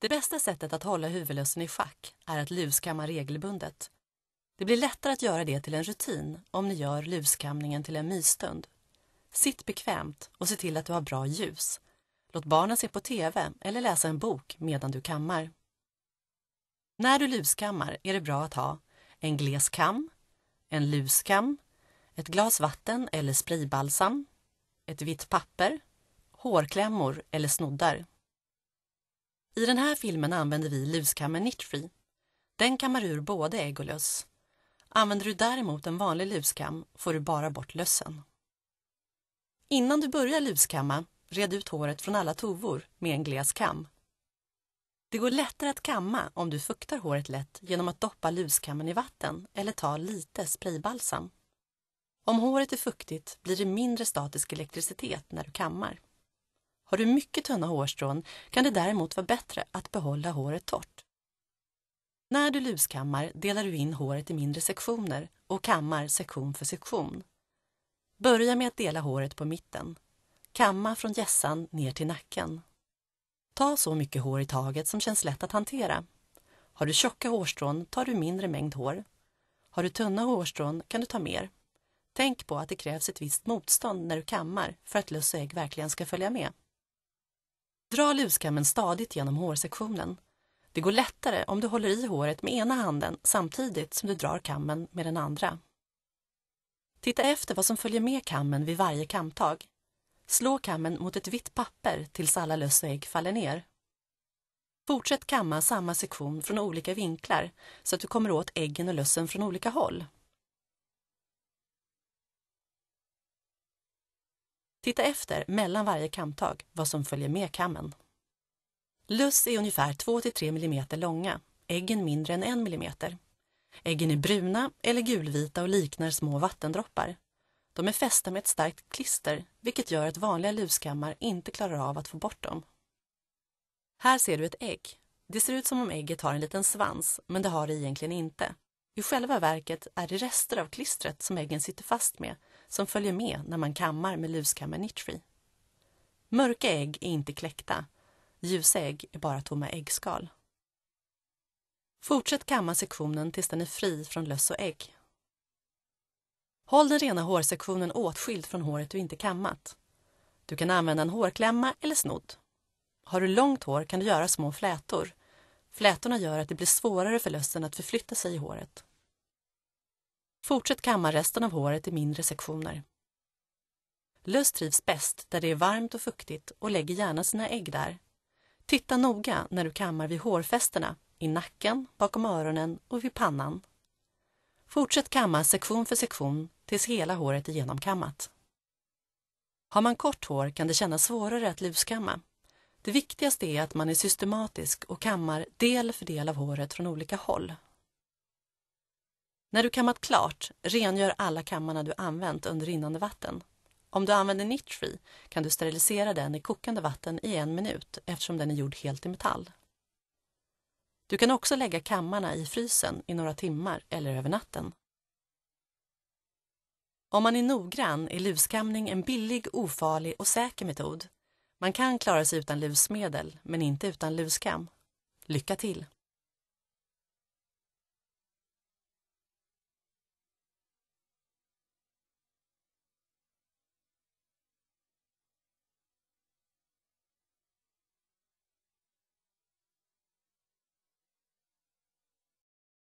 Det bästa sättet att hålla huvudlösen i schack är att luskamma regelbundet. Det blir lättare att göra det till en rutin om ni gör luskamningen till en mysstund. Sitt bekvämt och se till att du har bra ljus. Låt barnen se på TV eller läsa en bok medan du kammar. När du luskammar är det bra att ha en gles kam, en luskam, ett glas vatten eller spraybalsam, ett vitt papper, hårklämmor eller snoddar. I den här filmen använder vi luskammen Nitfree. Den kammar ur både ägg och löss. Använder du däremot en vanlig luskam får du bara bort lössen. Innan du börjar luskamma, red ut håret från alla tovor med en gles kam. Det går lättare att kamma om du fuktar håret lätt genom att doppa luskammen i vatten eller ta lite spraybalsam. Om håret är fuktigt blir det mindre statisk elektricitet när du kammar. Har du mycket tunna hårstrån kan det däremot vara bättre att behålla håret torrt. När du luskammar delar du in håret i mindre sektioner och kammar sektion för sektion. Börja med att dela håret på mitten. Kamma från gässan ner till nacken. Ta så mycket hår i taget som känns lätt att hantera. Har du tjocka hårstrån tar du mindre mängd hår. Har du tunna hårstrån kan du ta mer. Tänk på att det krävs ett visst motstånd när du kammar för att löss och ägg verkligen ska följa med. Dra luskammen stadigt genom hårsektionen. Det går lättare om du håller i håret med ena handen samtidigt som du drar kammen med den andra. Titta efter vad som följer med kammen vid varje kamtag. Slå kammen mot ett vitt papper tills alla löss och ägg faller ner. Fortsätt kamma samma sektion från olika vinklar så att du kommer åt äggen och lössen från olika håll. Titta efter mellan varje kamtag vad som följer med kammen. Luss är ungefär 2-3 mm långa, äggen mindre än 1 mm. Äggen är bruna eller gulvita och liknar små vattendroppar. De är fästa med ett starkt klister, vilket gör att vanliga luskammar inte klarar av att få bort dem. Här ser du ett ägg. Det ser ut som om ägget har en liten svans, men det har det egentligen inte. I själva verket är det rester av klistret som äggen sitter fast med som följer med när man kammar med luskammarnitri. Mörka ägg är inte kläckta. Ljusa ägg är bara tomma äggskal. Fortsätt kamma sektionen tills den är fri från löss och ägg. Håll den rena hårsektionen åtskild från håret du inte kammat. Du kan använda en hårklämma eller snodd. Har du långt hår kan du göra små flätor. Flätorna gör att det blir svårare för lössen att förflytta sig i håret. Fortsätt kamma resten av håret i mindre sektioner. Löss trivs bäst där det är varmt och fuktigt och lägger gärna sina ägg där. Titta noga när du kammar vid hårfästena, i nacken, bakom öronen och vid pannan. Fortsätt kamma sektion för sektion tills hela håret är genomkammat. Har man kort hår kan det kännas svårare att luskamma. Det viktigaste är att man är systematisk och kammar del för del av håret från olika håll när du kammat klart, rengör alla kammarna du använt under rinnande vatten. Om du använder nitree kan du sterilisera den i kokande vatten i en minut eftersom den är gjord helt i metall. Du kan också lägga kammarna i frysen i några timmar eller över natten. Om man är noggrann är luskamning en billig, ofarlig och säker metod. Man kan klara sig utan lusmedel, men inte utan luskam. Lycka till!